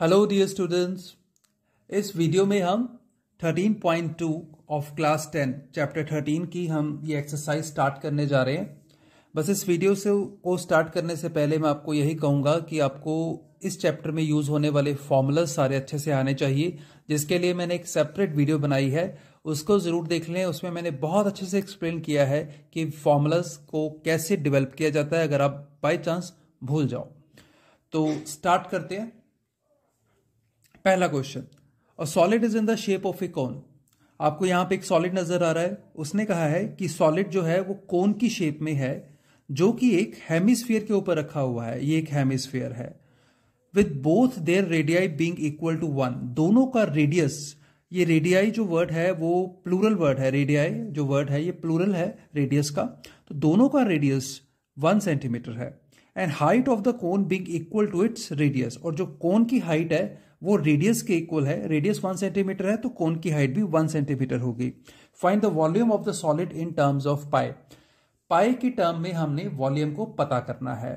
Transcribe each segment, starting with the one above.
Hello dear students इस video में हम 13.2 ऑफ क्लास 10 चैप्टर 13 की हम ये एक्सरसाइज स्टार्ट करने जा रहे हैं बस इस वीडियो से को स्टार्ट करने से पहले मैं आपको यही कहूँगा कि आपको इस चैप्टर में यूज होने वाले फॉर्मूला सारे अच्छे से आने चाहिए जिसके लिए मैंने एक सेपरेट वीडियो बनाई है उसको ज़रूर देख लें उसमें मैंने बहुत अच्छे से एक्सप्लेन किया है कि फॉर्मूलाज को कैसे डिवेल्प किया जाता है अगर आप बाई चांस भूल जाओ तो स्टार्ट करते हैं पहला question a solid is in the shape of a cone आपको यहां पे एक सॉलिड नजर आ रहा है उसने कहा है कि सॉलिड जो है वो कोन की शेप में है जो कि एक हेमिस्फीयर के ऊपर रखा हुआ है ये एक हेमिस्फीयर है with both their radii being equal to one दोनों का रेडियस ये रेडियाई जो वर्ड है वो प्लूरल वर्ड है रेडियाई जो वर्ड है ये प्लूरल है रेडियस का तो दोनों का रेडियस वन सेंटीमीटर है and height of the cone being equal to its radius और जो कोन की हाइट है वो रेडियस के इक्वल है रेडियस वन सेंटीमीटर है तो कोन की हाइट भी वन सेंटीमीटर होगी find the volume of the solid in terms of pi pi की टर्म में हमने वॉल्यूम को पता करना है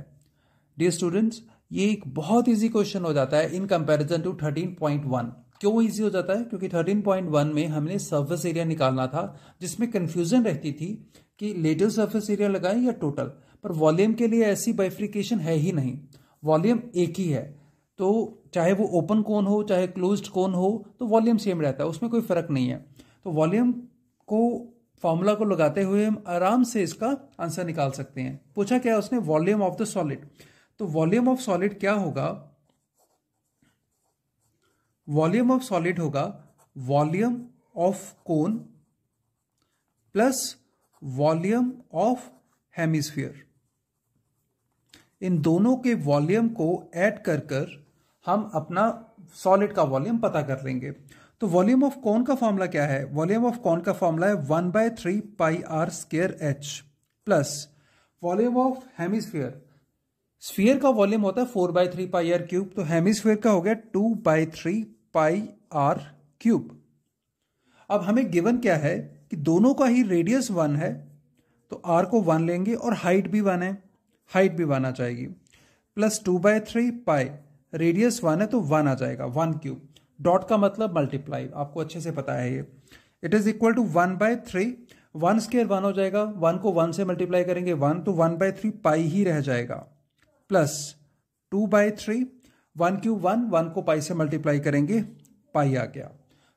डियर स्टूडेंट्स ये एक बहुत इजी क्वेश्चन हो जाता है इन कंपैरिजन टू 13.1 क्यों इजी हो जाता है क्योंकि 13.1 में हमने सरफेस एरिया निकालना था जिसमें कंफ्यूजन रहती थी कि लेटल सरफेस एरिया लगाएं या टोटल पर वॉल्यूम के लिए ऐसी बाइफ्रिकेशन है ही नहीं वॉल्यूम एक ही है तो चाहे वो ओपन कोन हो चाहे क्लोज्ड कोन हो तो वॉल्यूम सेम रहता है उसमें कोई फ़र्क नहीं है तो वॉल्यूम को फॉर्मूला को लगाते हुए हम आराम से इसका आंसर निकाल सकते हैं पूछा क्या है उसने वॉल्यूम ऑफ द सॉलिड तो वॉल्यूम ऑफ सॉलिड क्या होगा वॉल्यूम ऑफ सॉलिड होगा volume of cone plus volume of hemisphere इन दोनों के वॉल्यूम को ऐड कर कर हम अपना सॉलिड का वॉल्यूम पता कर लेंगे तो वॉल्यूम ऑफ कौन का फॉर्मूला क्या है वॉल्यूम ऑफ कौन का फॉर्मूला है one by three pi are square h plus volume of hemisphere sphere का वॉल्यूम होता है four by three pi are cube तो हेमिस्फीयर का हो गया two by three pi are cube अब हमें गिवन क्या है कि दोनों का ही रेडियस वन है तो आर को वन लेंगे और हाइट भी वन है हाइट भी वन आ जाएगी plus two by three pi radius one है तो वन आ जाएगा वन क्यूब डॉट का मतलब मल्टीप्लाई आपको अच्छे से पता है ये it is equal to one by three one square one हो जाएगा वन को वन से मल्टीप्लाई करेंगे वन तो वन बाय थ्री पाई ही रह जाएगा plus two by three one cube one one को पाई से मल्टीप्लाई करेंगे पाई आ गया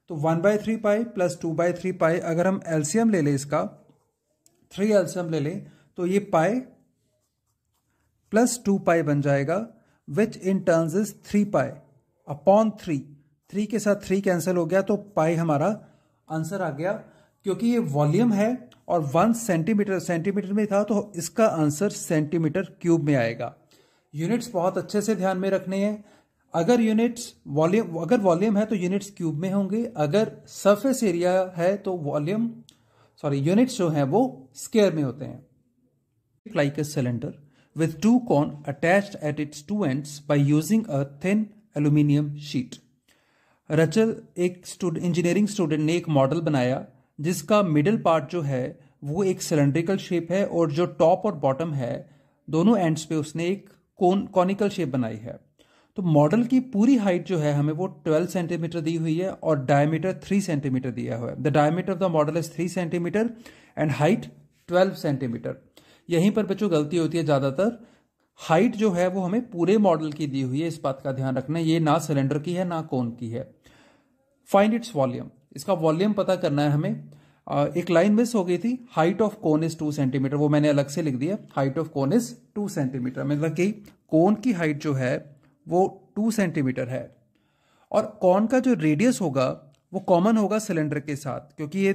तो one by three pi plus two by three pi अगर हम एल्सियम ले लें इसका थ्री एल्सियम ले लें तो ये पाई प्लस टू पाई बन जाएगा which in terms is three pi upon three three के साथ थ्री कैंसिल हो गया तो पाई हमारा आंसर आ गया क्योंकि ये वॉल्यूम है और वन सेंटीमीटर सेंटीमीटर में था तो इसका आंसर सेंटीमीटर क्यूब में आएगा यूनिट्स बहुत अच्छे से ध्यान में रखने हैं अगर यूनिट्स वॉल्यूम अगर वॉल्यूम है तो यूनिट्स क्यूब में होंगे अगर सरफेस एरिया है तो वॉल्यूम सॉरी यूनिट्स जो हैं वो स्केयर में होते हैं like a cylinder with two cone attached at its two ends by using a thin aluminium sheet. रचल एक इंजीनियरिंग स्टूडेंट ने एक मॉडल बनाया जिसका middle part जो है वो एक सिलेंड्रिकल शेप है और जो टॉप और बॉटम है दोनों एंड्स पे उसने एक कोन कॉनिकल शेप बनाई है तो मॉडल की पूरी हाइट जो है हमें वो 12 सेंटीमीटर दी हुई है और डायमीटर 3 सेंटीमीटर दिया हुआ है the diameter of the model is 3 centimetre and height 12 centimetre यहीं पर बच्चों गलती होती है ज़्यादातर हाइट जो है वो हमें पूरे मॉडल की दी हुई है इस बात का ध्यान रखना ये ना सिलेंडर की है ना कोन की है फाइंड इट्स वॉल्यूम इसका वॉल्यूम पता करना है हमें एक लाइन मिस हो गई थी height of cone is two centimetre वो मैंने अलग से लिख दिया height of cone is two centimetre मतलब कि कोन की हाइट जो है वो टू सेंटीमीटर है और कोन का जो रेडियस होगा वो कॉमन होगा सिलेंडर के साथ क्योंकि ये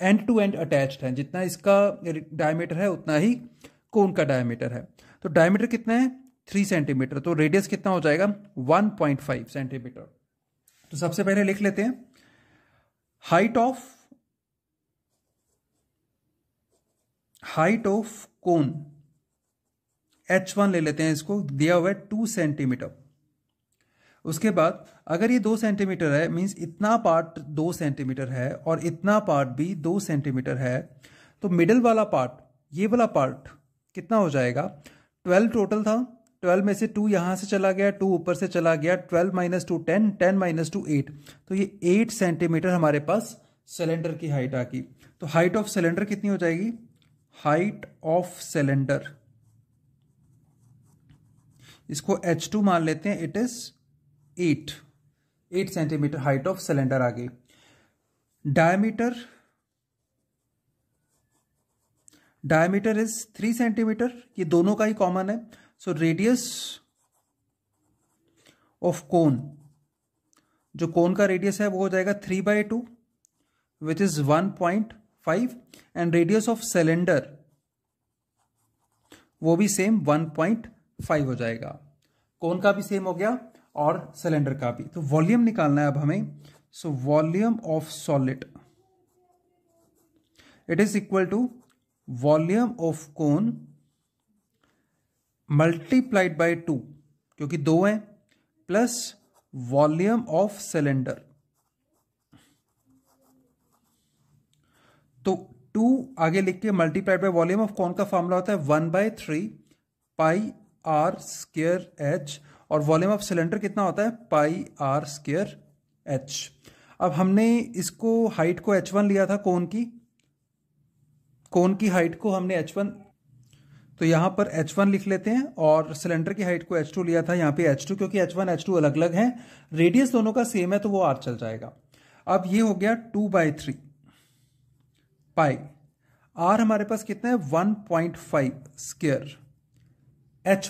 एंड टू एंड अटैच्ड हैं जितना इसका डायमीटर है उतना ही कोन का डायमीटर है तो डायमीटर कितना है थ्री सेंटीमीटर तो रेडियस कितना हो जाएगा वन पॉइंट फाइव सेंटीमीटर तो सबसे पहले लिख लेते हैं height of height of cone h one ले लेते हैं इसको दिया हुआ है टू सेंटीमीटर उसके बाद अगर ये दो सेंटीमीटर है मीन्स इतना पार्ट दो सेंटीमीटर है और इतना पार्ट भी दो सेंटीमीटर है तो मिडल वाला पार्ट ये वाला पार्ट कितना हो जाएगा ट्वेल्व टोटल था ट्वेल्व में से टू यहाँ से चला गया टू ऊपर से चला गया twelve minus two ten ten minus two eight तो ये एट सेंटीमीटर हमारे पास सिलेंडर की हाइट आ गई तो हाइट ऑफ सिलेंडर कितनी हो जाएगी हाइट ऑफ सिलेंडर इसको एच टू मान लेते हैं it is eight eight centimetre height of cylinder आ गई diameter diameter is three centimetre ये दोनों का ही कॉमन है सो रेडियस ऑफ कोन जो कोन का रेडियस है वो हो जाएगा three by two which is one point five and radius of cylinder वो भी सेम वन पॉइंट फाइव हो जाएगा कोन का भी सेम हो गया और सिलेंडर का भी तो वॉल्यूम निकालना है अब हमें so volume of solid it is equal to volume of cone multiplied by two क्योंकि दो हैं प्लस वॉल्यूम ऑफ सिलेंडर तो टू आगे लिख के मल्टीप्लाइड बाय वॉल्यूम ऑफ कौन का फॉर्मूला होता है one by three pi are square H और वॉल्यूम ऑफ सिलेंडर कितना होता है पाई आर स्केयर एच अब हमने इसको हाइट को एच वन लिया था कोन की कोन की हाइट को हमने एच वन तो यहां पर एच वन लिख लेते हैं और सिलेंडर की हाइट को एच टू लिया था यहां पे टू क्योंकि एच वन एच टू अलग अलग हैं रेडियस दोनों का सेम है तो वो आर चल जाएगा अब ये हो गया two by three pi R हमारे पास कितना है one point 1.5 square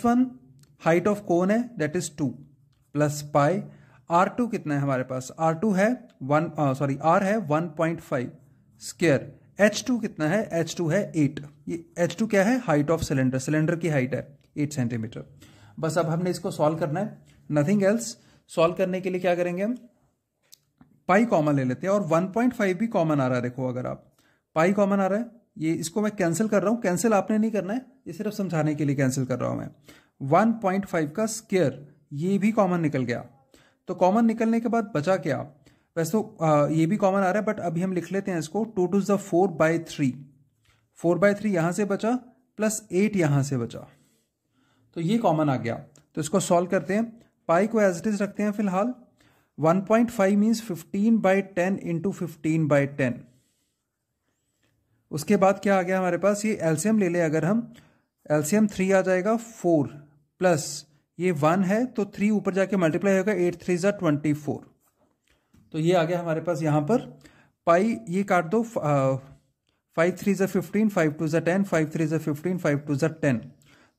one height of cone है that is two plus pi are two कितना है हमारे पास आर टू है वन सॉरी आर है one point five square H two कितना है एच टू है एट ये एच टू क्या है हाइट ऑफ सिलेंडर सिलेंडर की हाइट है एट सेंटीमीटर बस अब हमने इसको सॉल्व करना है नथिंग एल्स सॉल्व करने के लिए क्या करेंगे हम पाई कॉमन ले लेते हैं और 1.5 भी कॉमन आ रहा है देखो अगर आप पाई कॉमन आ रहा है ये इसको मैं कैंसिल कर रहा हूं कैंसिल आपने नहीं करना है ये सिर्फ समझाने के लिए कैंसिल कर रहा हूं मैं 1.5 का स्केयर ये भी कॉमन निकल गया तो कॉमन निकलने के बाद बचा क्या वैसे तो ये भी कॉमन आ रहा है बट अभी हम लिख लेते हैं इसको two two the four by three four by three यहाँ से बचा प्लस एट यहाँ से बचा तो ये कॉमन आ गया तो इसको सॉल्व करते हैं पाई को एज इट इज़ रखते हैं फिलहाल 1.5 point five means fifteen by ten into fifteen by ten उसके बाद क्या आ गया हमारे पास ये एल्सियम ले लें अगर हम एल्सियम थ्री आ जाएगा फोर प्लस ये वन है तो थ्री ऊपर जाके मल्टीप्लाई होगा एट थ्री ज़ा ट्वेंटी फोर तो ये आ गया हमारे पास यहाँ पर पाई ये काट दो फाइव थ्री ज़ा फिफ्टीन फाइव टू ज़ा टेन फाइव थ्री ज़ा फिफ्टीन फाइव टू ज़ा टेन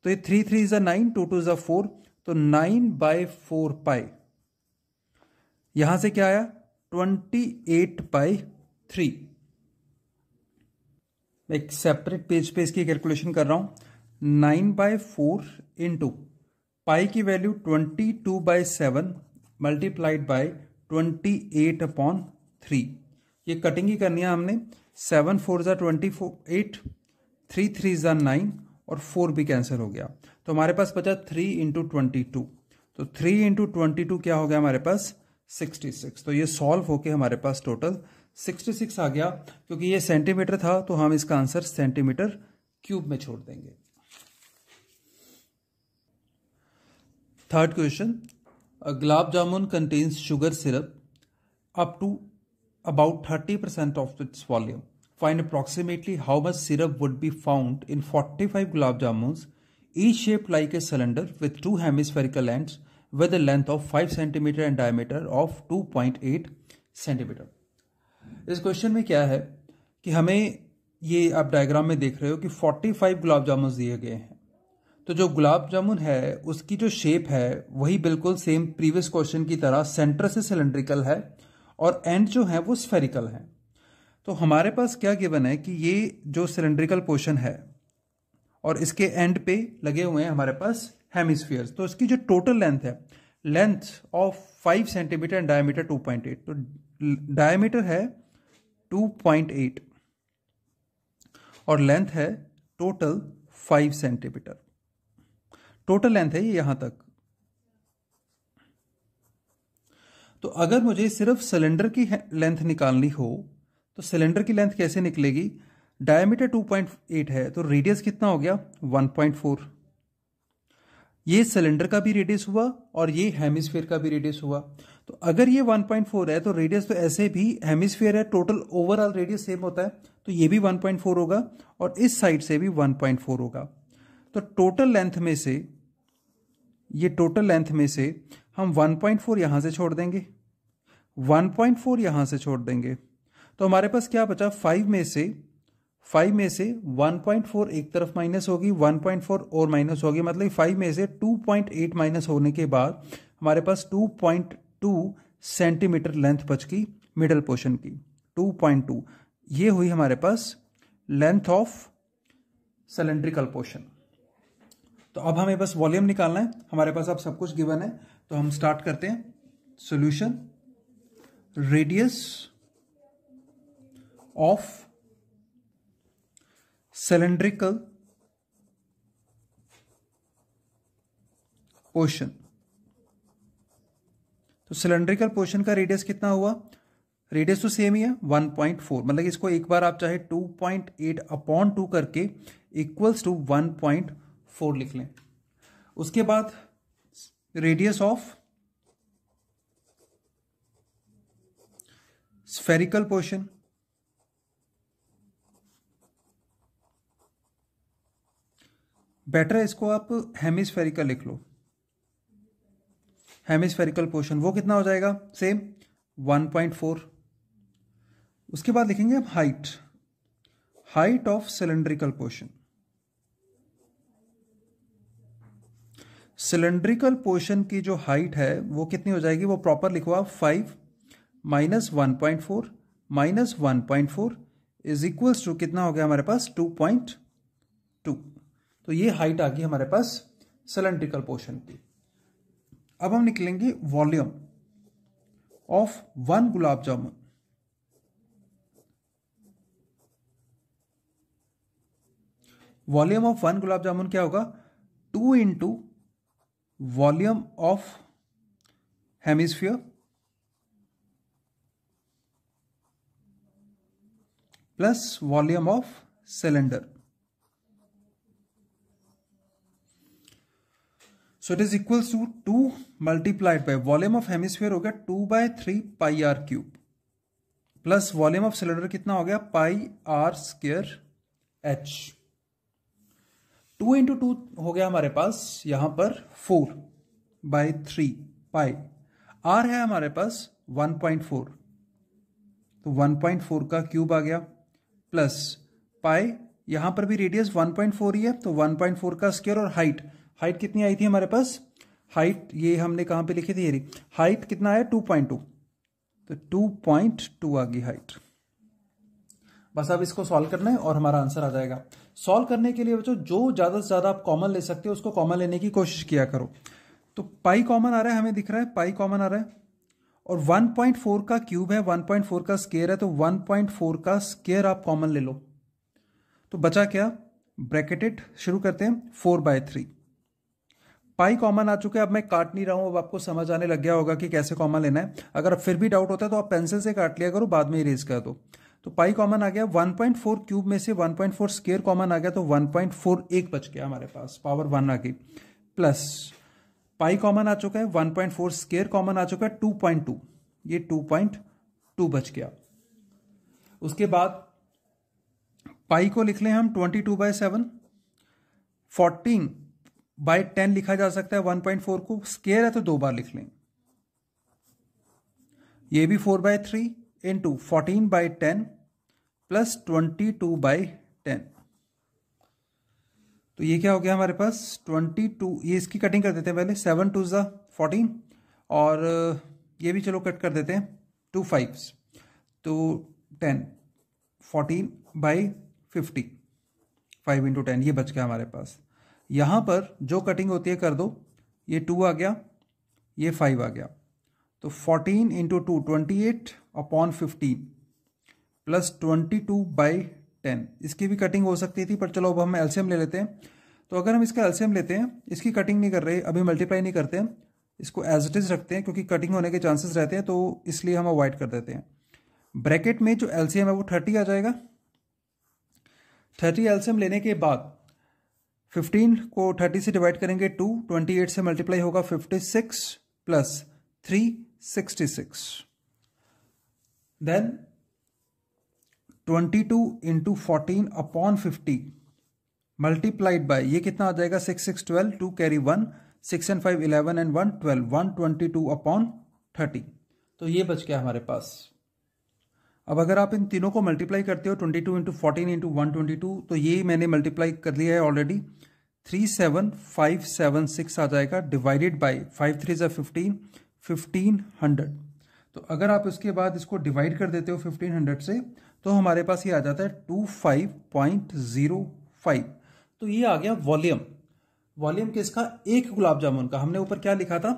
तो ये थ्री थ्री ज़ा नाइन टू टू ज़ा फोर तो नाइन बाय फोर पाई यहां से क्या आया ट्वेंटी एट बाई थ्री मैं एक सेपरेट पेज पे इसकी कैलकुलेशन कर रहा हूं nine by four into pi की value twenty two by seven multiplied by twenty eight upon three ये कटिंग ही करनी है हमने सेवन फोर ज़ा twenty four eight three three ज़ा नाइन और फोर भी कैंसिल हो गया तो हमारे पास बचा थ्री इंटू ट्वेंटी टू तो थ्री इंटू ट्वेंटी टू क्या हो गया हमारे पास सिक्सटी सिक्स तो ये सॉल्व होके हमारे पास टोटल सिक्सटी सिक्स आ गया क्योंकि ये सेंटीमीटर था तो हम इसका आंसर सेंटीमीटर क्यूब में छोड़ देंगे third question gulab jamun contains sugar syrup up to about thirty percent of its volume find approximately how much syrup would be found in forty five gulab jamun each shape like a cylinder with two hemispherical end with length of five centimetre and diameter of two point eight centimetre इस question में क्या है कि हमें ये आप diagram में देख रहे हो कि फोर्टी फाइव गुलाब जामुन दिए गए हैं तो जो गुलाब जामुन है उसकी जो शेप है वही बिल्कुल सेम प्रीवियस क्वेश्चन की तरह सेंटर से सिलेंड्रिकल है और एंड जो है वो स्फेरिकल है तो हमारे पास क्या गिवन है कि ये जो सिलेंड्रिकल पोर्शन है और इसके एंड पे लगे हुए हैं हमारे पास हेमिस्फीयर्स तो इसकी जो टोटल लेंथ है length of five centimetre and diameter two point eight तो डायमीटर है टू पॉइंट एट और लेंथ है total five centimetre total length है ये यहां तक तो अगर मुझे सिर्फ सिलेंडर की लेंथ निकालनी हो तो सिलेंडर की लेंथ कैसे निकलेगी डायमीटर 2.8 है तो रेडियस कितना हो गया 1.4 ये सिलेंडर का भी रेडियस हुआ और ये हेमिस्फेयर का भी रेडियस हुआ तो अगर ये 1.4 है तो रेडियस तो ऐसे भी हेमिस्फेयर है टोटल ओवरऑल रेडियस सेम होता है तो ये भी 1.4 होगा और इस साइड से भी 1.4 होगा तो टोटल लेंथ में से ये टोटल लेंथ में से हम 1.4 पॉइंट यहां से छोड़ देंगे 1.4 पॉइंट यहां से छोड़ देंगे तो हमारे पास क्या बचा फाइव में से फाइव में से 1.4 एक तरफ माइनस होगी 1.4 और माइनस होगी मतलब फाइव में से 2.8 माइनस होने के बाद हमारे पास 2.2 सेंटीमीटर लेंथ बच गई मिडल पोर्शन की 2.2 ये हुई हमारे पास लेंथ ऑफ सिलेंड्रिकल पोर्शन तो अब हमें बस वॉल्यूम निकालना है हमारे पास अब सब कुछ गिवन है तो हम स्टार्ट करते हैं solution radius of cylindrical portion तो सिलेंड्रिकल पोर्शन का रेडियस कितना हुआ रेडियस तो सेम ही है 1.4 मतलब इसको एक बार आप चाहे 2.8 अपॉन 2 करके इक्वल्स टू 1.4 फोर लिख लें उसके बाद radius of spherical portion better इसको आप हेमिस्फेरिकल लिख लो हेमिस्फेरिकल पोर्शन वो कितना हो जाएगा सेम 1.4 उसके बाद लिखेंगे हम height height of cylindrical portion cylindrical portion की जो हाइट है वो कितनी हो जाएगी वो प्रॉपर लिखो आप five minus one point four minus one point four is equals to कितना हो गया हमारे पास टू पॉइंट टू तो ये हाइट आ गई हमारे पास सिलेंड्रिकल पोर्शन की अब हम निकलेंगे volume of one gulab jamun volume of one gulab jamun क्या होगा two into volume of hemisphere plus volume of cylinder so it is equal to two multiplied by volume of hemisphere हो गया two by three pi are cube plus volume of cylinder कितना हो गया pi are square H two into two हो गया हमारे पास यहां पर four by three pi R है हमारे पास वन पॉइंट फोर तो वन पॉइंट फोर का क्यूब आ गया प्लस पाई यहां पर भी रेडियस फोर ही है तो फोर का स्केयर और हाइट हाइट कितनी आई थी हमारे पास हाइट ये हमने कहां पे लिखी थी हाइट कितना आया टू पॉइंट टू तो टू पॉइंट टू आ गई हाइट बस अब इसको सॉल्व करना है और हमारा आंसर आ जाएगा सॉल्व करने के लिए बच्चों जो ज़्यादा से ज़्यादा आप कॉमन ले सकते हो उसको कॉमन लेने की कोशिश किया करो तो पाई कॉमन आ रहा है हमें दिख रहा है पाई कॉमन आ रहा है और 1.4 का क्यूब है 1.4 का स्केयर है तो 1.4 का स्केयर आप कॉमन ले लो तो बचा क्या ब्रैकेटेड शुरू करते हैं four by three pi common आ चुके हैं अब मैं काट नहीं रहा हूं अब आपको समझ आने लग गया होगा कि कैसे कॉमन लेना है अगर फिर भी डाउट होता है तो आप पेंसिल से काट लिया करो बाद में इरेज कर दो तो पाई कॉमन आ गया 1.4 क्यूब में से 1.4 स्केयर कॉमन आ गया तो 1.4 एक बच गया हमारे पास पावर वन आ गई प्लस पाई कॉमन आ चुका है 1.4 स्केयर कॉमन आ चुका है 2.2 ये 2.2 बच गया उसके बाद पाई को लिख लें हम 22 by seven fourteen by ten लिखा जा सकता है 1.4 को स्केयर है तो दो बार लिख लें ये भी four by three into fourteen by ten plus twenty two by ten तो ये क्या हो गया हमारे पास ट्वेंटी टू ये इसकी कटिंग कर देते हैं पहले सेवन टू ज फोर्टीन और uh, ये भी चलो कट कर देते हैं टू फाइव तो ten fourteen by fifty five into ten ये बच गया हमारे पास यहाँ पर जो कटिंग होती है कर दो ये टू आ गया ये फाइव आ गया तो 14 into two twenty eight upon fifteen plus twenty two by ten इसकी भी कटिंग हो सकती थी पर चलो अब हम एल्शियम ले लेते हैं तो अगर हम इसका एल्शियम लेते हैं इसकी कटिंग नहीं कर रहे अभी मल्टीप्लाई नहीं करते हैं इसको एज इट इज़ रखते हैं क्योंकि कटिंग होने के चांसेस रहते हैं तो इसलिए हम अवॉइड कर देते हैं ब्रैकेट में जो एल्शियम है वो थर्टी आ जाएगा थर्टी एल्शियम लेने के बाद फिफ्टीन को थर्टी से डिवाइड करेंगे टू ट्वेंटी एट से मल्टीप्लाई होगा fifty six plus three 66. Then 22 into 14 upon 50 multiplied by ये कितना आ जाएगा 6 6 12 2 carry 1 6 and 5 11 and 1 12 one twenty two तो ये बच गया हमारे पास अब अगर आप इन तीनों को मल्टीप्लाई करते हो twenty two into fourteen into one twenty two तो ये मैंने मल्टीप्लाई कर लिया है already three seven five seven six आ जाएगा डिवाइडेड बाई फाइव थ्री ज़ा फिफ्टीन फिफ्टीन हंड्रेड तो अगर आप इसके बाद इसको डिवाइड कर देते हो फिफ्टीन हंड्रेड से तो हमारे पास ये आ जाता है two five point zero five तो ये आ गया वॉल्यूम वॉल्यूम किसका एक गुलाब जामुन का हमने ऊपर क्या लिखा था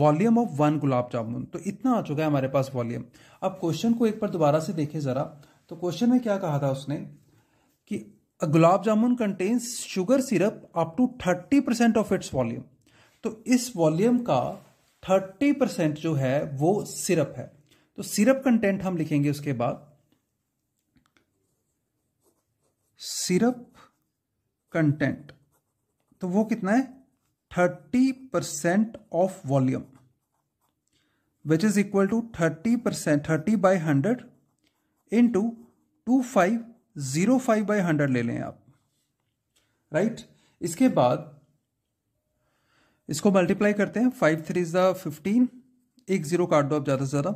volume of one gulab jamun तो इतना आ चुका है हमारे पास वॉल्यूम अब क्वेश्चन को एक बार दोबारा से देखें जरा तो क्वेश्चन में क्या कहा था उसने कि gulab jamun contains sugar syrup up to thirty percent of its volume तो इस वॉल्यूम का थर्टी परसेंट जो है वो सिरप है तो सिरप कंटेंट हम लिखेंगे उसके बाद सिरप कंटेंट तो वो कितना है thirty percent of volume which is equal to thirty percent thirty by hundred into two five zero five by hundred ले लें आप राइट right? इसके बाद इसको मल्टीप्लाई करते हैं फाइव थ्री ज़ा फिफ्टीन एक ज़ीरो काट दो आप ज़्यादा से ज़्यादा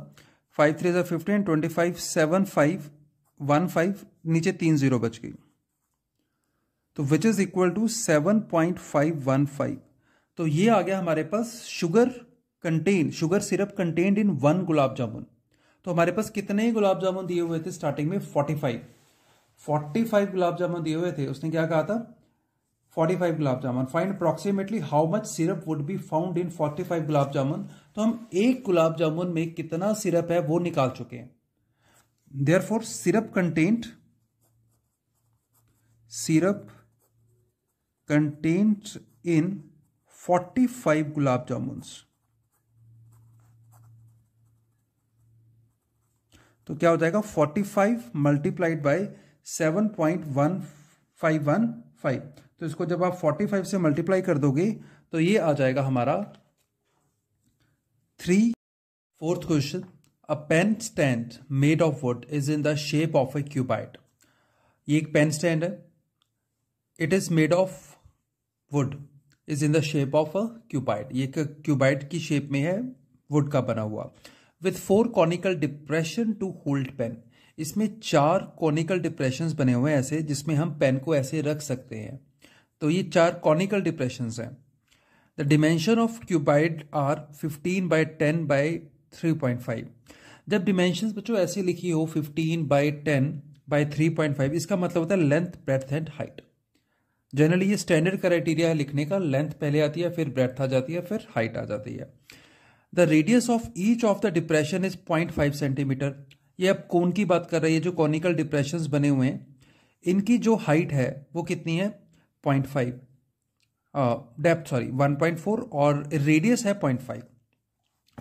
फाइव थ्री ज़ा fifteen twenty five seven five one five नीचे तीन ज़ीरो बच गई तो which is equal to seven point five one five तो ये आ गया हमारे पास sugar content sugar syrup contained in one gulab jamun तो हमारे पास कितने ही गुलाब जामुन दिए हुए थे स्टार्टिंग में forty five forty five gulab jamun दिए हुए थे उसने क्या कहा था 45 gulab jamun find approximately how much syrup would be found in 45 gulab jamun तो हम एक गुलाब जामुन में कितना सिरप है वो निकाल चुके हैं therefore syrup content syrup content in 45 gulab jamun तो क्या हो जाएगा 45 मल्टीप्लाइड बाय 7.1515 तो इसको जब आप 45 से मल्टीप्लाई कर दोगे तो ये आ जाएगा हमारा three fourth question a pen stand made of wood is in the shape of a cuboid ये एक पेन स्टैंड है it is made of wood is in the shape of a cuboid ये क्यूबाइट की शेप में है wood का बना हुआ with four conical depression to hold pen इसमें चार कॉनिकल डिप्रेशन बने हुए हैं ऐसे जिसमें हम पेन को ऐसे रख सकते हैं तो ये चार कॉनिकल डिप्रेशन हैं the dimension of cuboid are 15 by 10 by 3.5 जब डिमेंशन बच्चों ऐसी लिखी हो 15 बाई 10 बाई 3.5 इसका मतलब होता है length breadth and height generally ये स्टैंडर्ड क्राइटेरिया है लिखने का लेंथ पहले आती है फिर ब्रेथ आ जाती है फिर हाइट आ जाती है the radius of each of the depression is point five centimetre ये अब कौन की बात कर रही है जो कॉनिकल डिप्रेशन बने हुए हैं इनकी जो हाइट है वो कितनी है point five depth sorry one point four और रेडियस है point five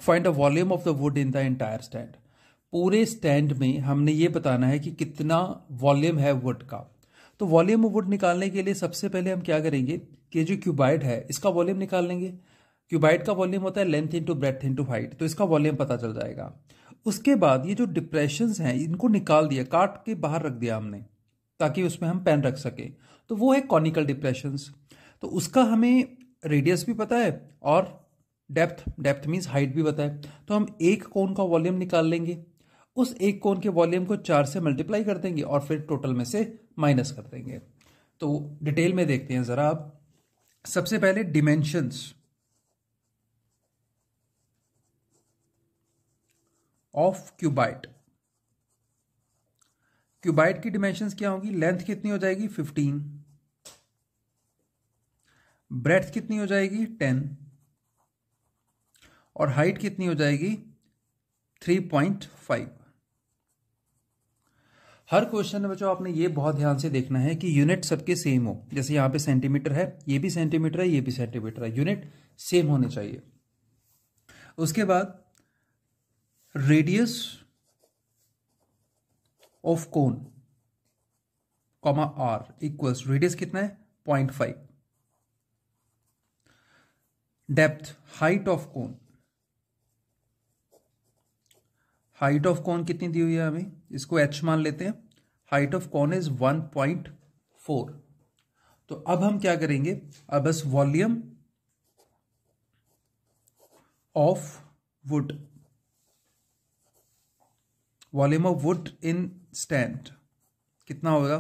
find the volume of the wood in the entire stand पूरे स्टैंड में हमने ये बताना है कि कितना वॉल्यूम है वुड का तो वॉल्यूम ऑफ वुड निकालने के लिए सबसे पहले हम क्या करेंगे कि जो क्यूबाइड है इसका वॉल्यूम निकाल लेंगे क्यूबाइड का वॉल्यूम होता है length into breadth into height तो इसका वॉल्यूम पता चल जाएगा उसके बाद ये जो डिप्रेशन हैं इनको निकाल दिया काट के बाहर रख दिया हमने ताकि उसमें हम पेन रख सकें तो वो है कॉनिकल डिप्रेशंस तो उसका हमें रेडियस भी पता है और डेप्थ डेप्थ मीन्स हाइट भी पता है तो हम एक कोन का वॉल्यूम निकाल लेंगे उस एक कोन के वॉल्यूम को चार से मल्टीप्लाई कर देंगे और फिर टोटल में से माइनस कर देंगे तो डिटेल में देखते हैं ज़रा आप सबसे पहले डिमेंशंस ऑफ क्यूबाइट क्यूबाइट की डिमेंशन क्या होगी लेंथ कितनी हो जाएगी फिफ्टीन ब्रेथ कितनी हो जाएगी टेन और हाइट कितनी हो जाएगी थ्री पॉइंट फाइव हर क्वेश्चन में बच्चों आपने ये बहुत ध्यान से देखना है कि यूनिट सबके सेम हो जैसे यहां पे सेंटीमीटर है ये भी सेंटीमीटर है ये भी सेंटीमीटर है यूनिट सेम होने चाहिए उसके बाद radius of cone comma R equals radius कितना है point five depth height of cone height of cone कितनी दी हुई है हमें इसको एच मान लेते हैं height of cone is one point four तो अब हम क्या करेंगे अब बस volume of wood volume of wood in stand कितना होगा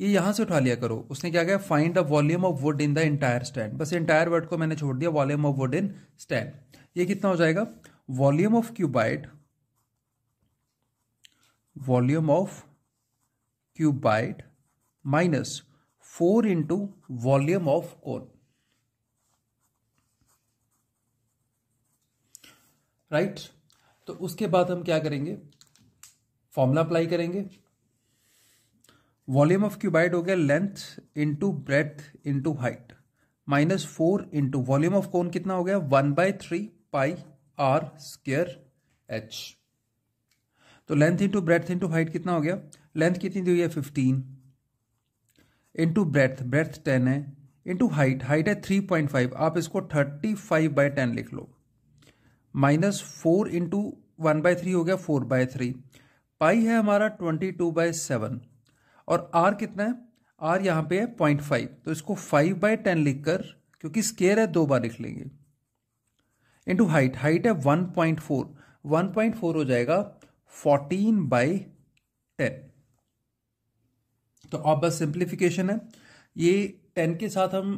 ये यहां से उठा लिया करो उसने क्या कहा find the volume of wood in the entire stand बस इंटायर वर्ड को मैंने छोड़ दिया volume of wood in stand ये कितना हो जाएगा volume of cuboid volume of cuboid minus four into volume of cone right तो उसके बाद हम क्या करेंगे फॉर्मूला अप्लाई करेंगे वॉल्यूम ऑफ क्यूबाइड हो गया length into breadth into height minus four into volume of cone कितना हो गया one by three pi r square h तो length into breadth into height कितना हो गया लेंथ कितनी दी हुई है fifteen into breadth breadth ten है इंटू हाइट हाइट है थ्री पॉइंट फाइव आप इसको थर्टी फाइव बाई टेन लिख लो minus four into one by three हो गया फोर बाय थ्री पाई है हमारा ट्वेंटी टू बाई सेवन और आर कितना है आर यहाँ पे है पॉइंट फाइव तो इसको फाइव बाई टेन लिख कर क्योंकि स्केयर है दो बार लिख लेंगे इंटू हाइट हाइट है one point four one point four हो जाएगा फोर्टीन बाई टेन तो आप बस सिंप्लीफिकेशन है ये टेन के साथ हम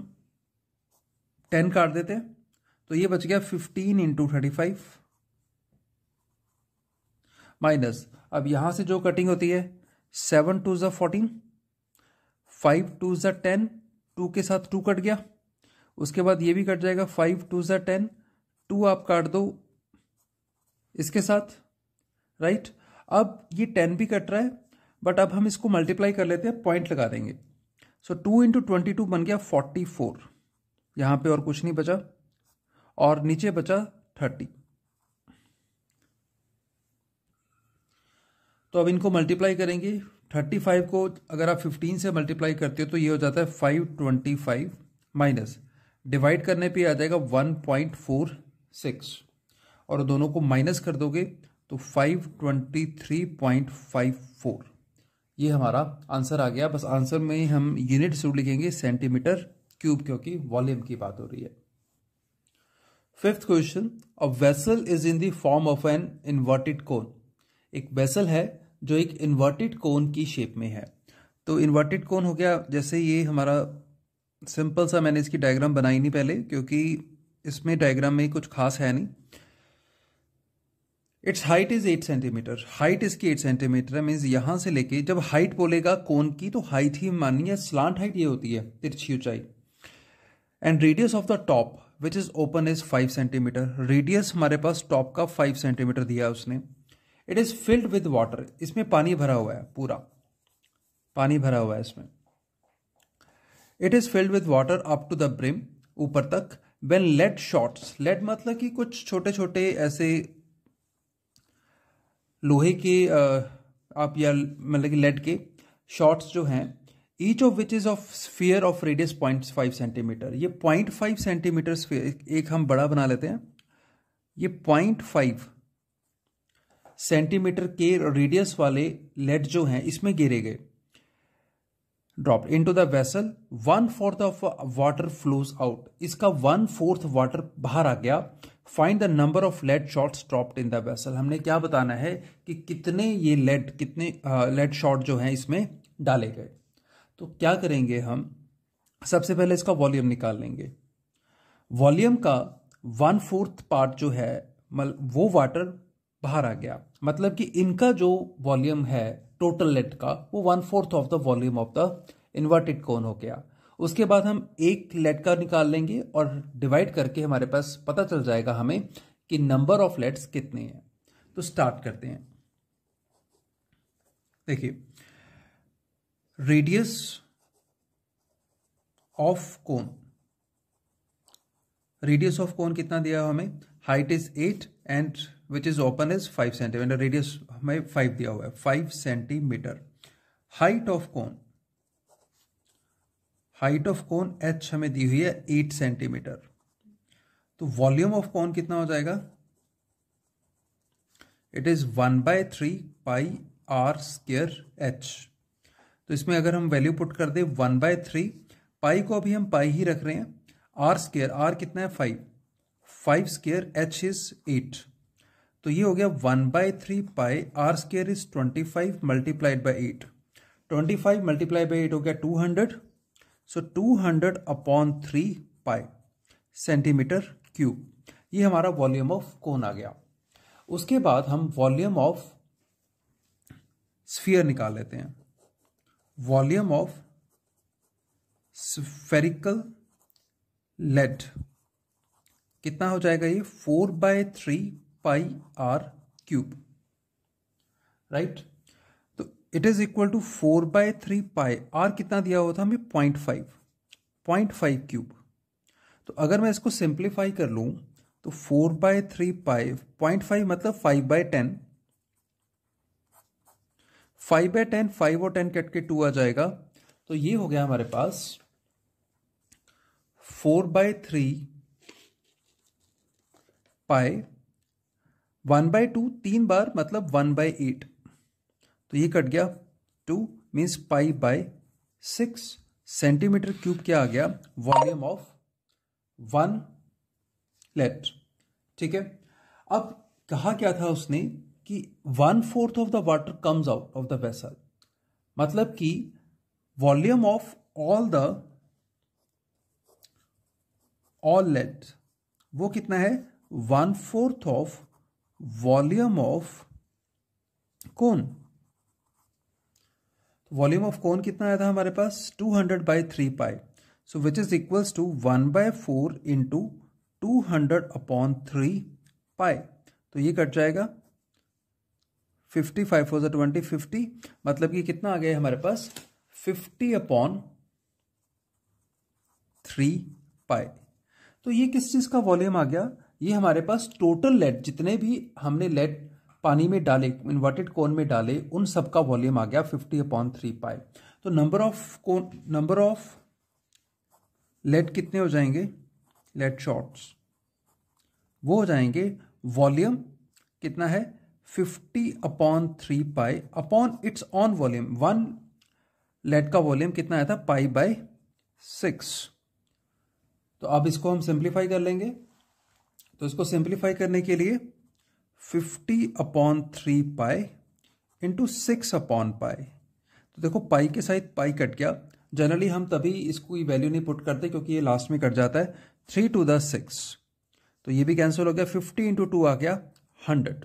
टेन काट देते हैं तो ये बच गया fifteen into thirty five minus अब यहां से जो कटिंग होती है सेवन टू ज फोर्टीन फाइव टू ज टेन टू के साथ टू कट गया उसके बाद ये भी कट जाएगा फाइव टू ज़ा टेन टू आप काट दो इसके साथ राइट अब ये टेन भी कट रहा है बट अब हम इसको मल्टीप्लाई कर लेते हैं पॉइंट लगा देंगे so two into twenty two बन गया फोर्टी फोर यहां पे और कुछ नहीं बचा और नीचे बचा थर्टी तो अब इनको मल्टीप्लाई करेंगे 35 को अगर आप 15 से मल्टीप्लाई करते हो तो ये हो जाता है 525 माइनस डिवाइड करने पे आ जाएगा 1.46 और दोनों को माइनस कर दोगे तो 523.54 ये हमारा आंसर आ गया बस आंसर में हम यूनिट जरूर लिखेंगे सेंटीमीटर क्यूब क्योंकि वॉल्यूम की बात हो रही है fifth question a vessel is in the form of an inverted cone एक बेसल है जो एक इन्वर्टेड कोन की शेप में है तो इन्वर्टेड कोन हो गया जैसे ये हमारा सिंपल सा मैंने इसकी डायग्राम बनाई नहीं पहले क्योंकि इसमें डायग्राम में कुछ खास है नहीं it's height is eight centimetre height इसकी एट सेंटीमीटर है मीन्स यहां से लेके जब हाइट बोलेगा कोन की तो हाइट ही है स्लांट हाइट ये होती है तिरछी ऊंचाई and radius of the top which is open is five centimetre radius हमारे पास टॉप का फाइव सेंटीमीटर दिया है उसने it is filled with water इसमें पानी भरा हुआ है पूरा पानी भरा हुआ है इसमें it is filled with water up to the brim ऊपर तक वेन लेट शॉर्ट्स लेट मतलब कि कुछ छोटे छोटे ऐसे लोहे के आप या मतलब कि लेट के शॉर्ट्स जो हैं each of which is of sphere of radius point five centimetre ये पॉइंट फाइव सेंटीमीटर एक हम बड़ा बना लेते हैं ये पॉइंट फाइव सेंटीमीटर के रेडियस वाले लेड जो हैं इसमें गिरे गए drop into the vessel one fourth of water flows out इसका वन फोर्थ वाटर बाहर आ गया find the number of lead shot dropped in the vessel हमने क्या बताना है कि कितने ये लेड कितने लेड शॉर्ट जो हैं इसमें डाले गए तो क्या करेंगे हम सबसे पहले इसका वॉल्यूम निकाल लेंगे वॉल्यूम का वन फोर्थ पार्ट जो है मतलब वो वाटर बाहर आ गया मतलब कि इनका जो वॉल्यूम है टोटल लेट का वो one fourth of the volume of the inverted cone हो गया उसके बाद हम एक लेट का निकाल लेंगे और डिवाइड करके हमारे पास पता चल जाएगा हमें कि नंबर ऑफ लेट्स कितने हैं तो स्टार्ट करते हैं देखिए radius of cone radius of cone कितना दिया हमें height is eight and which is open is five centimetre radius हमें फाइव दिया हुआ है five centimetre height of cone height of cone h हमें दी हुई है एट सेंटीमीटर तो वॉल्यूम ऑफ कौन कितना हो जाएगा it is one by three pi are square h तो इसमें अगर हम वैल्यू पुट कर दें वन बाय थ्री पाई को अभी हम पाई ही रख रहे हैं आर स्केयर आर कितना है five five square h is eight तो ये हो गया one by three pi are square is twenty five multiplied by eight twenty five multiply by eight हो गया two hundred so two hundred upon three pi centimetre cube ये हमारा volume of कोन आ गया उसके बाद हम वॉल्यूम ऑफ स्फीयर निकाल लेते हैं वॉल्यूम ऑफ स्फेरिकल लेड कितना हो जाएगा ये four by three pi r cube right तो it is equal to four by three pi r कितना दिया हुआ था हमें point five point five cube तो अगर मैं इसको सिंप्लीफाई कर लूँ तो four by three pi point five मतलब five by ten five by ten five और टेन कट के टू आ जाएगा तो ये हो गया हमारे पास four by three pi one by two तीन बार मतलब वन बाई एट तो ये कट गया two means pi by six centimetre cube क्या आ गया वॉल्यूम ऑफ वन लेट ठीक है अब कहा क्या था उसने कि one fourth of the water comes out of the vessel मतलब कि volume of all the all lead वो कितना है one fourth of volume of cone तो वॉल्यूम ऑफ कौन कितना आया था हमारे पास 200 hundred by three pi so which is equals to one by four into two hundred upon three pi तो ये कट जाएगा fifty five four twenty fifty मतलब कि कितना आ गया हमारे पास फिफ्टी अपॉन थ्री पाई तो ये किस चीज का वॉल्यूम आ गया ये हमारे पास टोटल लेट जितने भी हमने लेट पानी में डाले इन्वर्टेड कोन में डाले उन सब का वॉल्यूम आ गया फिफ्टी अपॉन थ्री पाई तो number of cone number of lead कितने हो जाएंगे लेट शॉट्स वो हो जाएंगे वॉल्यूम कितना है fifty upon three pi upon it's on volume one lead का वॉल्यूम कितना आया था पाई बाय सिक्स तो अब इसको हम सिंप्लीफाई कर लेंगे तो इसको सिंप्लीफाई करने के लिए fifty upon three pi into six upon pi तो देखो पाई के साथ पाई कट गया जनरली हम तभी इसको वैल्यू नहीं पुट करते क्योंकि ये लास्ट में कट जाता है थ्री टू द सिक्स तो ये भी कैंसिल हो गया फिफ्टी इंटू टू आ गया हंड्रेड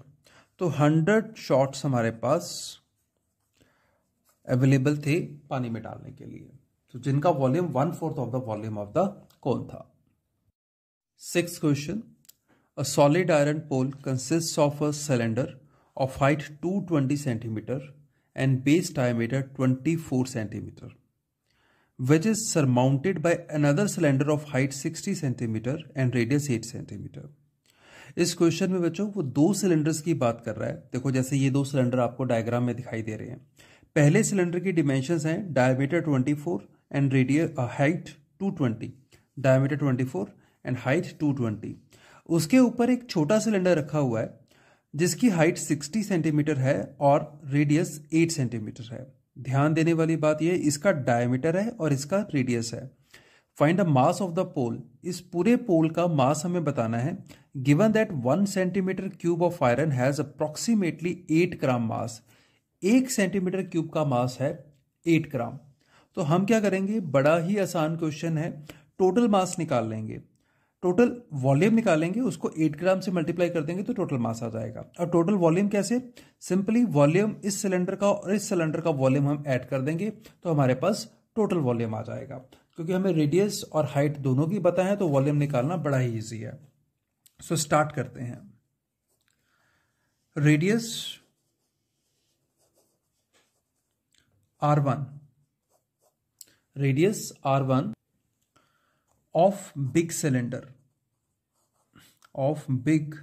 तो हंड्रेड शॉट्स हमारे पास अवेलेबल थे पानी में डालने के लिए तो जिनका volume one fourth of the volume of the cone था six question A solid iron pole consists of a cylinder of height 220 cm and base diameter 24 cm, which is surmounted by another cylinder of height 60 cm and radius 8 cm. इस question में बच्चों वो दो cylinders की बात कर रहा है देखो जैसे ये दो सिलेंडर आपको डायग्राम में दिखाई दे रहे हैं पहले सिलेंडर की डिमेंशंस हैं diameter 24 and radius height 220 diameter 24 and height 220 उसके ऊपर एक छोटा सिलेंडर रखा हुआ है जिसकी हाइट 60 सेंटीमीटर है और रेडियस 8 सेंटीमीटर है ध्यान देने वाली बात यह इसका डायमीटर है और इसका रेडियस है find the mass of the pole इस पूरे पोल का मास हमें बताना है given that one centimetre cube of iron has approximately eight gram mass एक सेंटीमीटर क्यूब का मास है एट ग्राम तो हम क्या करेंगे बड़ा ही आसान क्वेश्चन है टोटल मास निकाल लेंगे टोटल वॉल्यूम निकालेंगे उसको एट ग्राम से मल्टीप्लाई कर देंगे तो टोटल मास आ जाएगा और टोटल वॉल्यूम कैसे सिंपली वॉल्यूम इस सिलेंडर का और इस सिलेंडर का वॉल्यूम हम ऐड कर देंगे तो हमारे पास टोटल वॉल्यूम आ जाएगा क्योंकि हमें रेडियस और हाइट दोनों की बताए तो वॉल्यूम निकालना बड़ा ही ईजी है सो so, स्टार्ट करते हैं radius r one radius r one of big cylinder of big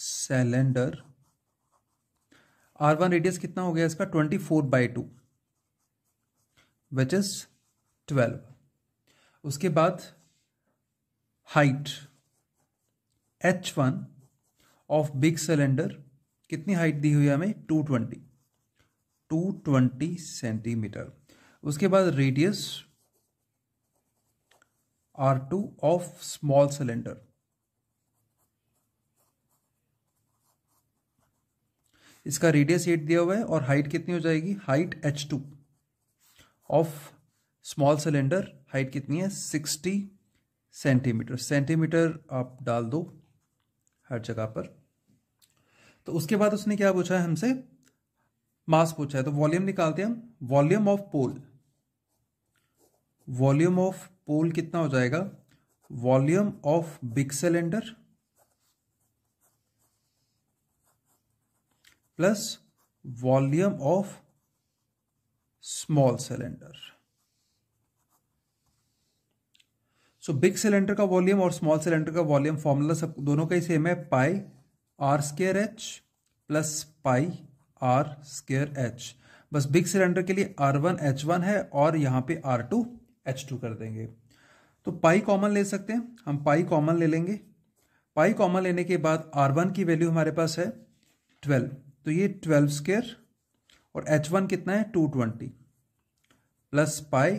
cylinder r one radius कितना हो गया इसका twenty four by two which is twelve उसके बाद height h one of big cylinder कितनी हाइट दी हुई हमें two twenty two twenty centimetre उसके बाद radius r two of small cylinder इसका रेडियस एट दिया हुआ है और हाइट कितनी हो जाएगी height h to of small cylinder height कितनी है सिक्सटी सेंटीमीटर सेंटीमीटर आप डाल दो हर जगह पर तो उसके बाद उसने क्या पूछा है हमसे मास पूछा है तो वॉल्यूम निकालते हैं हम volume of pole volume of pole कितना हो जाएगा volume of big cylinder plus volume of small cylinder so big cylinder का वॉल्यूम और स्मॉल सिलेंडर का वॉल्यूम फॉर्मूला सब दोनों का ही सेम है pi are square h plus pi are square h बस बिग सिलेंडर के लिए आर वन एच वन है और यहां पे आर टू एच टू कर देंगे तो पाई कॉमन ले सकते हैं हम पाई कॉमन ले लेंगे पाई कॉमन लेने के बाद आर वन की वैल्यू हमारे पास है ट्वेल्व तो ये ट्वेल्व स्केयर और एच वन कितना है two twenty plus pi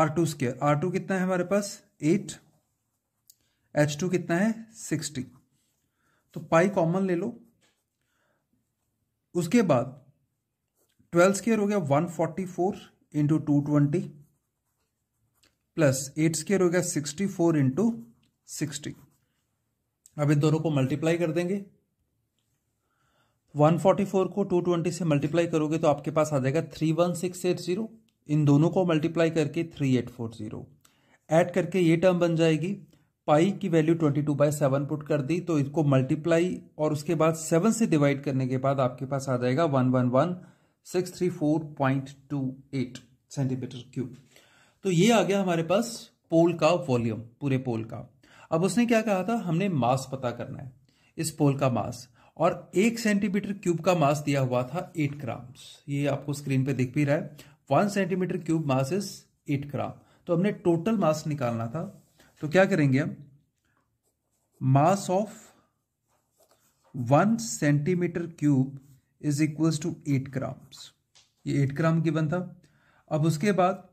are two square r two कितना है हमारे पास एट एच टू कितना है सिक्सटी तो पाई कॉमन ले लो उसके बाद ट्वेल्व स्केयर हो गया one forty four into two twenty plus eight square हो गया सिक्सटी फोर इंटू सिक्सटी अब इन दोनों को मल्टीप्लाई कर देंगे 144 को 220 से मल्टीप्लाई करोगे तो आपके पास आ जाएगा 31680 इन दोनों को मल्टीप्लाई करके 3840 ऐड करके ये टर्म बन जाएगी पाई की value 22 two by seven put कर दी तो इसको मल्टीप्लाई और उसके बाद सेवन से डिवाइड करने के बाद आपके पास आ जाएगा one one one six three four point two eight centimetre cube तो ये आ गया हमारे पास पोल का वॉल्यूम पूरे पोल का अब उसने क्या कहा था हमने मास पता करना है इस पोल का मास और एक सेंटीमीटर क्यूब का मास दिया हुआ था एट ग्राम्स ये आपको स्क्रीन पे दिख भी रहा है one centimetre cube mass is eight gram तो हमने टोटल मास निकालना था तो क्या करेंगे हम mass of one centimetre cube is equals to eight grams ये एट ग्राम बन था अब उसके बाद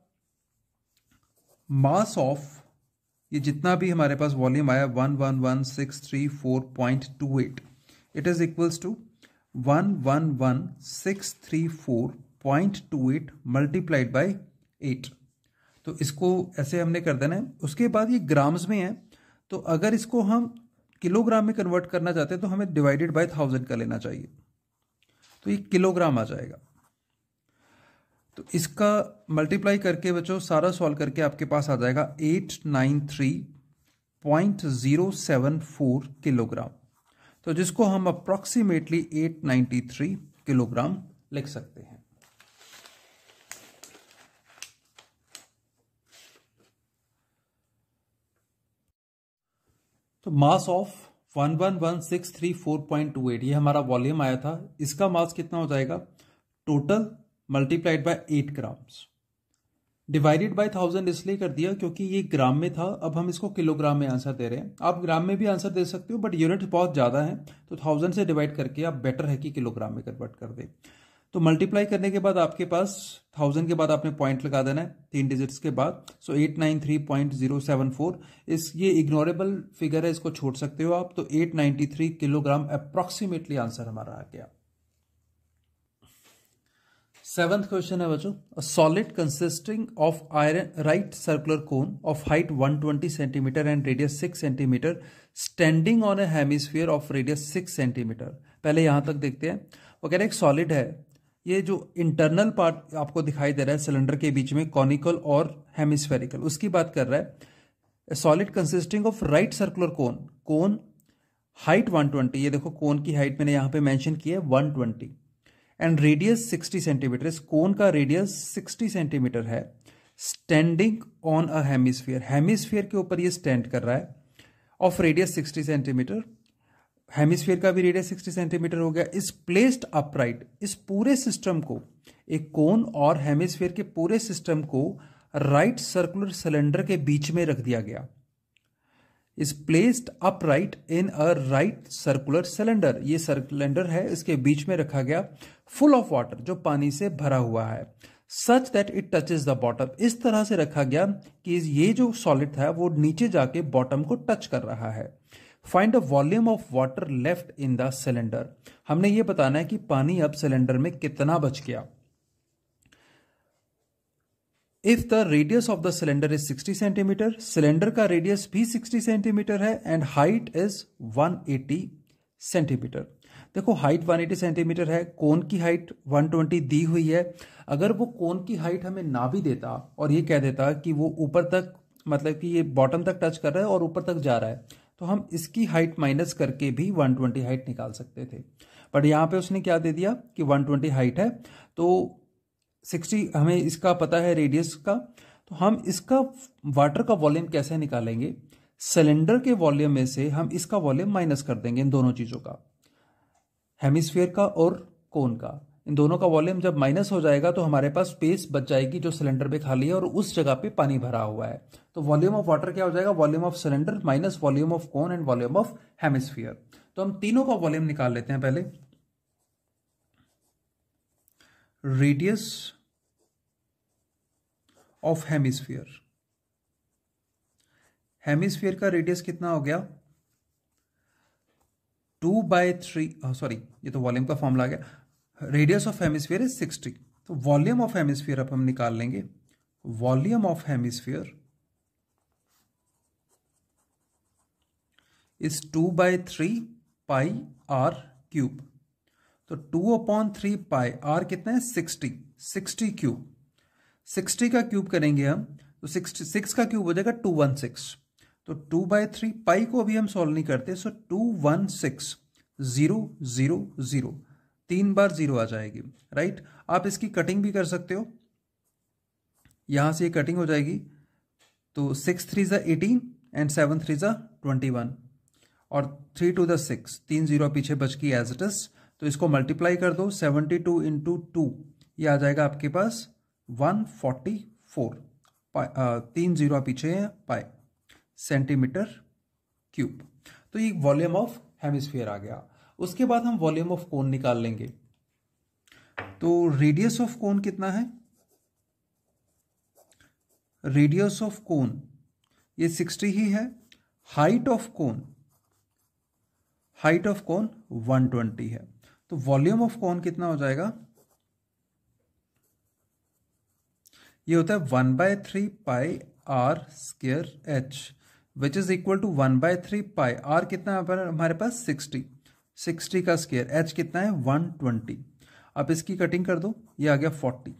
मास ऑफ ये जितना भी हमारे पास वॉल्यूम आया one one one six three four point two eight it is equals to 111634.28 multiplied by 8 तो इसको ऐसे हमने कर देना है उसके बाद ये ग्राम्स में है तो अगर इसको हम किलोग्राम में कन्वर्ट करना चाहते हैं तो हमें डिवाइडेड बाय थाउजेंड का लेना चाहिए तो ये किलोग्राम आ जाएगा तो इसका मल्टीप्लाई करके बच्चों सारा सॉल्व करके आपके पास आ जाएगा eight nine three point zero seven four kilogram तो जिसको हम अप्रोक्सीमेटली 893 किलोग्राम लिख सकते हैं तो मास ऑफ 111,634.28 ये हमारा वॉल्यूम आया था इसका मास कितना हो जाएगा total multiplied by 8 grams divided by thousand इसलिए कर दिया क्योंकि ये ग्राम में था अब हम इसको किलोग्राम में आंसर दे रहे हैं आप ग्राम में भी आंसर दे सकते हो बट यूनिट बहुत ज़्यादा है तो थाउजेंड से डिवाइड करके आप बेटर है कि किलोग्राम में कन्वर्ट कर दें तो मल्टीप्लाई करने के बाद आपके पास थाउजेंड के बाद आपने पॉइंट लगा देना है तीन डिजिट्स के बाद so eight nine three point zero seven four इस ये इग्नोरेबल फिगर है इसको छोड़ सकते हो आप तो eight ninety three kilogram approximately answer हमारा आ गया सेवंथ क्वेश्चन है बच्चों solid consisting of iron right circular cone of height 120 centimetre and radius 6 centimetre standing on a hemisphere of radius 6 centimetre पहले यहां तक देखते हैं वो कह रहे एक सॉलिड है ये जो इंटरनल पार्ट आपको दिखाई दे रहा है सिलेंडर के बीच में कॉनिकल और हेमिस्फेरिकल उसकी बात कर रहा है solid consisting of right circular cone cone height 120 ये देखो कोन की हाइट मैंने यहां पे मेंशन की है 120 एंड रेडियस 60 सेंटीमीटर इस कोन का रेडियस 60 सेंटीमीटर है standing on a hemisphere hemisphere के ऊपर ये स्टैंड कर रहा है ऑफ रेडियस 60 सेंटीमीटर हेमिस्फीयर का भी रेडियस 60 सेंटीमीटर हो गया इस प्लेस्ड अपराइट इस पूरे सिस्टम को एक कोन और हेमिस्फीयर के पूरे सिस्टम को राइट सर्कुलर सिलेंडर के बीच में रख दिया गया is placed upright in a right circular cylinder ये सिलेंडर है इसके बीच में रखा गया फुल ऑफ वाटर जो पानी से भरा हुआ है such that it touches the bottom इस तरह से रखा गया कि ये जो सॉलिड था वो नीचे जाके बॉटम को टच कर रहा है find the volume of water left in the cylinder हमने ये बताना है कि पानी अब सिलेंडर में कितना बच गया if the radius of the cylinder is 60 centimetre cylinder का रेडियस भी 60 सेंटीमीटर है एंड हाइट इज 180 सेंटीमीटर देखो हाइट 180 सेंटीमीटर है कोन की हाइट 120 दी हुई है अगर वो कोन की हाइट हमें ना भी देता और ये कह देता कि वो ऊपर तक मतलब कि ये बॉटम तक टच कर रहा है और ऊपर तक जा रहा है तो हम इसकी हाइट माइनस करके भी 120 हाइट निकाल सकते थे बट यहाँ पे उसने क्या दे दिया कि 120 हाइट है तो सिक्सटी हमें इसका पता है रेडियस का तो हम इसका वाटर का वॉल्यूम कैसे निकालेंगे सिलेंडर के वॉल्यूम में से हम इसका वॉल्यूम माइनस कर देंगे इन दोनों चीज़ों का हेमिस्फीयर का और कोन का इन दोनों का वॉल्यूम जब माइनस हो जाएगा तो हमारे पास स्पेस बच जाएगी जो सिलेंडर पे खाली है और उस जगह पे पानी भरा हुआ है तो वॉल्यूम ऑफ वाटर क्या हो जाएगा volume of cylinder minus volume of cone and volume of hemisphere तो हम तीनों का वॉल्यूम निकाल लेते हैं पहले radius ऑफ हेमिस्फीयर हेमिस्फीयर का रेडियस कितना हो गया टू बाय थ्री सॉरी ये तो वॉल्यूम का फॉर्मला आ गया radius of hemisphere is sixty तो वॉल्यूम ऑफ हेमिस्फीयर अब हम निकाल लेंगे volume of hemisphere is two by three pi are cube तो two upon three pi r कितना है सिक्सटी सिक्सटी क्यूब सिक्सटी का क्यूब करेंगे हम तो सिक्सटी सिक्स का क्यूब हो जाएगा टू वन सिक्स तो टू बाई थ्री पाई को अभी हम सॉल्व नहीं करते so two one six zero zero zero तीन बार जीरो आ जाएगी राइट आप इसकी कटिंग भी कर सकते हो यहां से ये कटिंग हो जाएगी तो सिक्स थ्री ज़ा एटीन एंड सेवन थ्री ज़ा ट्वेंटी वन और थ्री टू द सिक्स तीन जीरो पीछे बच गई एज इट इज़ तो इसको मल्टीप्लाई कर दो सेवेंटी टू इंटू टू ये आ जाएगा आपके पास वन फोर्टी फोर तीन जीरो पीछे हैं पाए सेंटीमीटर क्यूब तो ये वॉल्यूम ऑफ हेमिस्फीयर आ गया उसके बाद हम वॉल्यूम ऑफ कोन निकाल लेंगे तो रेडियस ऑफ कोन कितना है रेडियस ऑफ कोन ये सिक्सटी ही है height of cone height of cone 120 है तो वॉल्यूम ऑफ कॉन कितना हो जाएगा ये होता है one by three pi are square h which is equal to one by three pi r कितना है हमारे पास सिक्सटी सिक्सटी का स्केयर एच कितना है वन ट्वेंटी अब इसकी कटिंग कर दो ये आ गया forty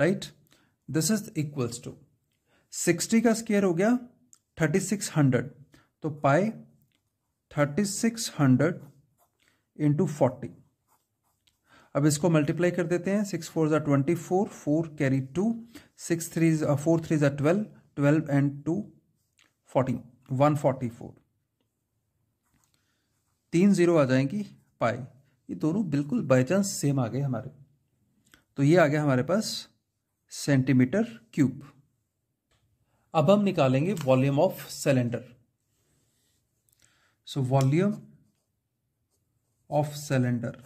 right this is equals to sixty का स्केयर हो गया थर्टी सिक्स हंड्रेड तो pi thirty six hundred into forty अब इसको मल्टीप्लाई कर देते हैं सिक्स फोर जो twenty four four carry two six three four three जो twelve twelve and two fourteen one forty four तीन ज़ीरो आ जाएंगी पाई ये दोनों बिल्कुल बाई चांस सेम आ गए हमारे तो ये आ गया हमारे पास सेंटीमीटर क्यूब अब हम निकालेंगे volume of cylinder so volume of cylinder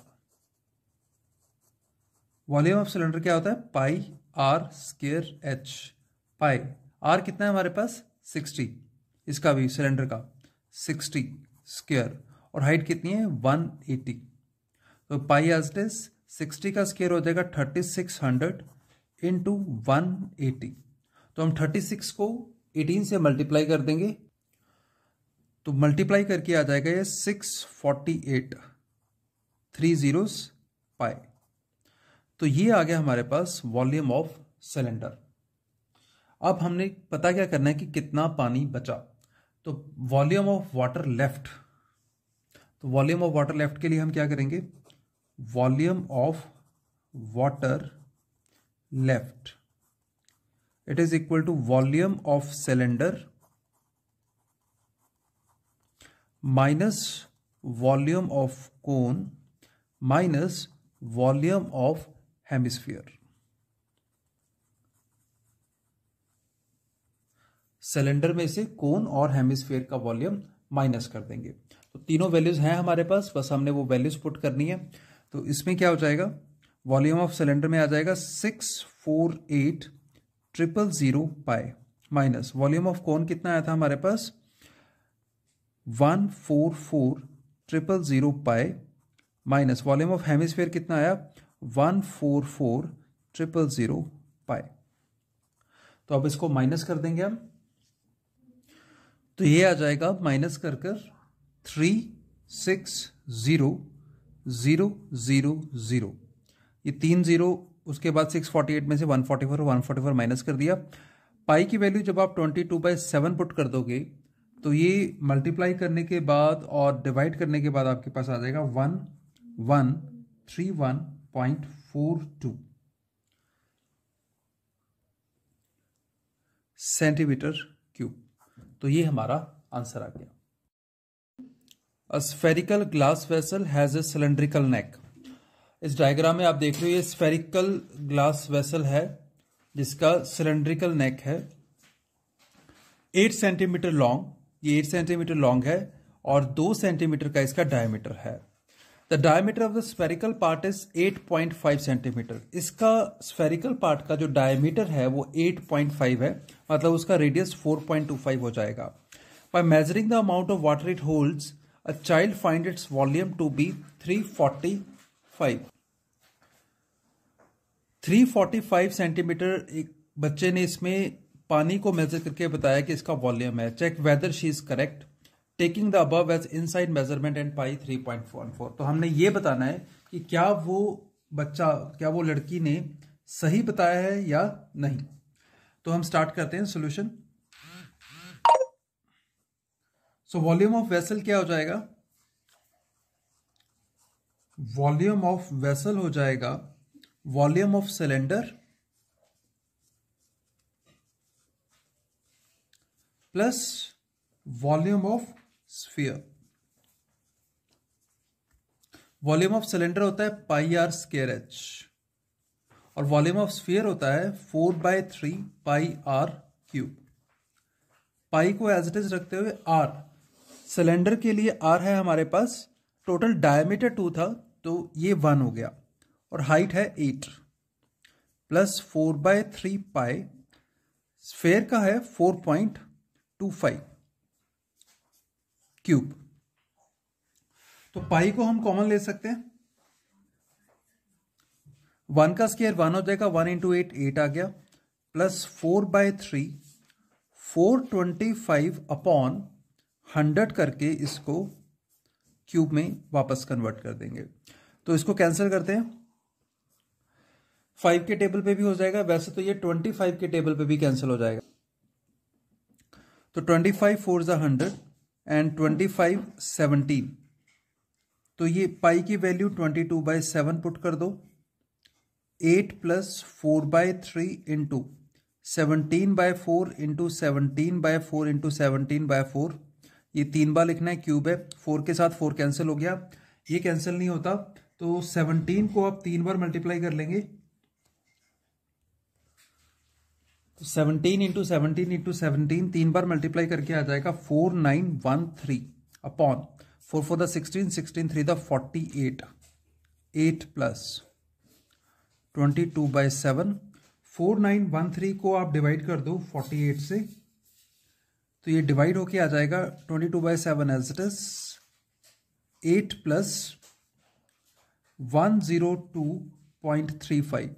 volume of cylinder क्या होता है pi r square h pi r कितना है हमारे पास सिक्सटी इसका भी सिलेंडर का सिक्सटी स्केयर और हाइट कितनी है वन एटी तो पाई एज डिस सिक्सटी का स्केयर हो जाएगा thirty six hundred two one eighty तो हम थर्टी सिक्स को एटीन से मल्टीप्लाई कर देंगे तो मल्टीप्लाई करके आ जाएगा ये six forty eight three zeros pi तो ये आ गया हमारे पास वॉल्यूम ऑफ सिलेंडर अब हमने पता क्या करना है कि कितना पानी बचा तो वॉल्यूम ऑफ वाटर लेफ्ट तो वॉल्यूम ऑफ वाटर लेफ्ट के लिए हम क्या करेंगे volume of water left it is equal to volume of cylinder minus volume of cone minus volume of hemisphere. Cylinder में से कोन और हेमिस्फीयर का वॉल्यूम माइनस कर देंगे तो तीनों वैल्यूज हैं हमारे पास बस हमने वो वैल्यूज पुट करनी है तो इसमें क्या हो जाएगा वॉल्यूम ऑफ सिलेंडर में आ जाएगा six four eight triple zero pi minus volume of cone कितना आया था हमारे पास one four four triple zero pi minus volume of hemisphere कितना आया one four four triple zero pi तो अब इसको माइनस कर देंगे हम तो ये आ जाएगा माइनस कर कर three six zero zero zero zero ये तीन जीरो उसके बाद सिक्स फोर्टी एट में से one forty four one forty four minus कर दिया पाई की वैल्यू जब आप twenty two by seven put कर दोगे तो ये मल्टीप्लाई करने के बाद और डिवाइड करने के बाद आपके पास आ जाएगा one one three one point four two centimetre cube तो ये हमारा आंसर आ गया a spherical glass vessel has a cylindrical neck इस डायग्राम में आप देख रहे हो ये स्फेरिकल ग्लास वेसल है जिसका सिलेंड्रिकल नेक है एट सेंटीमीटर लॉन्ग ये एट सेंटीमीटर लॉन्ग है और दो सेंटीमीटर का इसका डायमीटर है the diameter of the spherical part is 8.5 centimetre इसका स्फेरिकल पार्ट का जो डायमीटर है वो 8.5 है मतलब उसका रेडियस 4.25 हो जाएगा by measuring the amount of water it holds a child find its volume to be 345 345 centimetre एक बच्चे ने इसमें पानी को मेजर करके बताया कि इसका वॉल्यूम है check whether she is correct taking the above as inside measurement and pi three point one four तो हमने ये बताना है कि क्या वो बच्चा क्या वो लड़की ने सही बताया है या नहीं तो हम स्टार्ट करते हैं solution so volume of vessel क्या हो जाएगा वॉल्यूम ऑफ वेसल हो जाएगा volume of cylinder plus volume of sphere volume of cylinder होता है पाई आर स्केयर एच और वॉल्यूम ऑफ स्फीयर होता है four by three pi are cube pi को एज इट इज रखते हुए आर सिलेंडर के लिए आर है हमारे पास टोटल डायमीटर टू था तो ये वन हो गया और हाइट है eight plus four by three pi sphere का है four point two five cube तो पाई को हम कॉमन ले सकते हैं वन का स्केयर वन हो जाएगा वन इंटू एट एट आ गया plus four by three four twenty five upon hundred करके इसको क्यूब में वापस कन्वर्ट कर देंगे तो इसको कैंसिल करते हैं फाइव के टेबल पे भी हो जाएगा वैसे तो ये ट्वेंटी फाइव के टेबल पे भी कैंसिल हो जाएगा तो ट्वेंटी फाइव फोर ज़ा hundred and twenty five seventeen तो ये पाई की value twenty two by seven put कर दो eight plus four by three into seventeen by four into seventeen by four into seventeen by four ये तीन बार लिखना है क्यूब है फोर के साथ फोर कैंसिल हो गया ये कैंसिल नहीं होता तो सेवनटीन को आप तीन बार मल्टीप्लाई कर लेंगे तो seventeen into seventeen into seventeen तीन बार मल्टीप्लाई करके आ जाएगा four nine one three upon four four the sixteen three the forty eight eight plus twenty two by seven four nine one three को आप डिवाइड कर दो फोर्टी एट से तो ये डिवाइड होके आ जाएगा twenty two by seven as it is eight plus one zero two point three five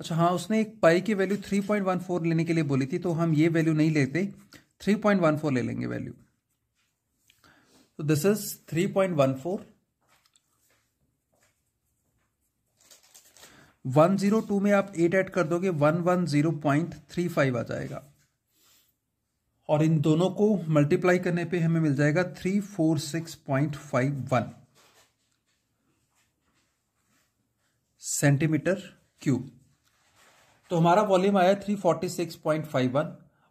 अच्छा हाँ उसने एक पाई की वैल्यू 3.14 लेने के लिए बोली थी तो हम ये वैल्यू नहीं लेते 3.14 ले लेंगे वैल्यू तो दिस इज 3.14 102 में आप 8 ऐड कर दोगे 110.35 आ जाएगा और इन दोनों को मल्टीप्लाई करने पे हमें मिल जाएगा 346.51 सेंटीमीटर क्यूब तो हमारा वॉल्यूम आया three forty six point five one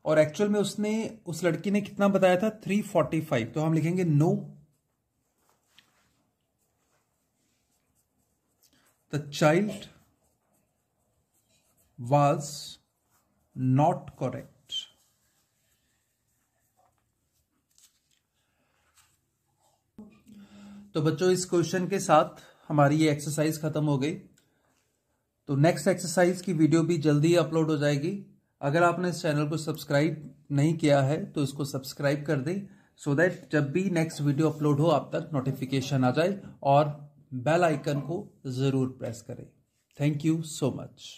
और एक्चुअल में उसने उस लड़की ने कितना बताया था थ्री फोर्टी फाइव तो हम लिखेंगे no the child was not correct तो बच्चों इस क्वेश्चन के साथ हमारी ये एक्सरसाइज खत्म हो गई तो नेक्स्ट एक्सरसाइज की वीडियो भी जल्दी ही अपलोड हो जाएगी अगर आपने इस चैनल को सब्सक्राइब नहीं किया है तो इसको सब्सक्राइब कर दें सो दैट जब भी नेक्स्ट वीडियो अपलोड हो आप तक नोटिफिकेशन आ जाए और बेल आइकन को ज़रूर प्रेस करें थैंक यू सो मच